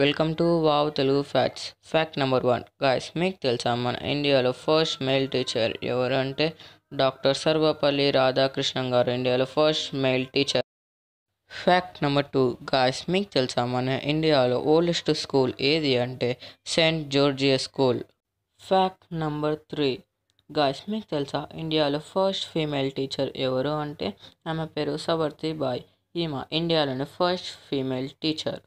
welcome to wow Telugu facts fact number one guys మీకు తెలుసా మన ఇండియాలో ఫస్ట్ మెయిల్ టీచర్ ఎవరు అంటే డాక్టర్ సర్వపల్లి రాధాకృష్ణన్ గారు ఇండియాలో first male teacher fact number two guys మీకు తెలుసా మన ఇండియాలో ఓల్డెస్ట్ స్కూల్ ఏది అంటే saint George's school fact number three guys మీకు తెలుసా ఇండియాలో ఫస్ట్ ఫీమేల్ టీచర్ ఎవరు అంటే ఆమె పేరు సవర్తి బాయ్ ఈమె ఇండియాలోని ఫస్ట్ ఫీమేల్ టీచర్